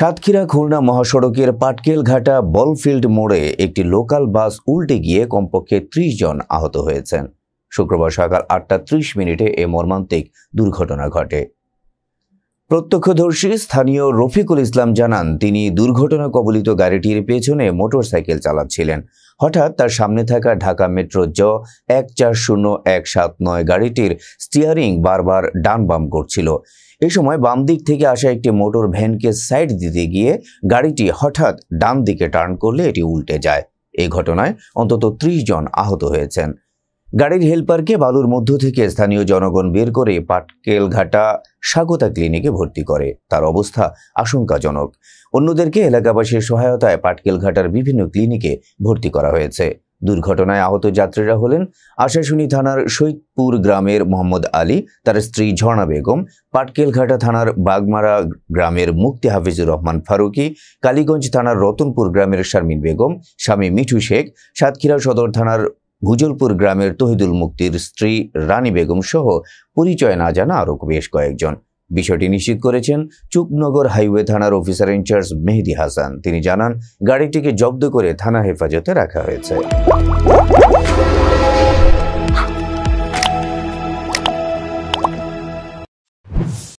সাতক্ষীরা খুলনা মহাসড়কের পাটকেলঘাটা বলফিল্ড মোড়ে একটি লোকাল বাস উল্টে গিয়ে কমপক্ষে ত্রিশ জন আহত হয়েছেন শুক্রবার সকাল আটটা ত্রিশ মিনিটে এ মর্মান্তিক দুর্ঘটনা ঘটে প্রত্যক্ষদর্শী স্থানীয় রফিকুল ইসলাম জানান তিনি দুর্ঘটনা কবলিত গাড়িটির পেছনে মোটরসাইকেল চালাচ্ছিলেন হঠাৎ তার সামনে থাকা ঢাকা মেট্রো জ এক চার শূন্য এক সাত নয় গাড়িটির স্টিয়ারিং বারবার ডান বাম করছিল এ সময় বাম দিক থেকে আসা একটি মোটর ভ্যানকে সাইড দিতে গিয়ে গাড়িটি হঠাৎ ডান দিকে টার্ন করলে এটি উল্টে যায় এই ঘটনায় অন্তত ত্রিশ জন আহত হয়েছেন গাড়ির হেলপারকে বালুর মধ্য থেকে স্থানীয় জনগণ বের করে পাটকেলঘাটা স্বাগতা ক্লিনিকে ভর্তি করে তার অবস্থা আশঙ্কাজনক অন্যদেরকে এলাকাবাসীর সহায়তায় পাটকেলঘাটার বিভিন্ন ক্লিনিকে ভর্তি করা হয়েছে দুর্ঘটনায় আহত যাত্রীরা হলেন আশাশুনি থানার সৈদপুর গ্রামের মোহাম্মদ আলী তার স্ত্রী ঝর্ণা বেগম পাটকেলঘাটা থানার বাগমারা গ্রামের মুক্তি হাফিজুর রহমান ফারুকি কালীগঞ্জ থানার রতনপুর গ্রামের শারমিন বেগম স্বামী মিঠু শেখ সাতক্ষীরা সদর থানার ভুজলপুর গ্রামের তহিদুল মুক্তির স্ত্রী রানী বেগম সহ পরিচয় না জানা আরও বেশ কয়েকজন বিষয়টি নিশ্চিত করেছেন চুকনগর হাইওয়ে থানার অফিসার ইনচার্জ মেহেদি হাসান তিনি জানান গাড়িটিকে জব্দ করে থানা হেফাজতে রাখা হয়েছে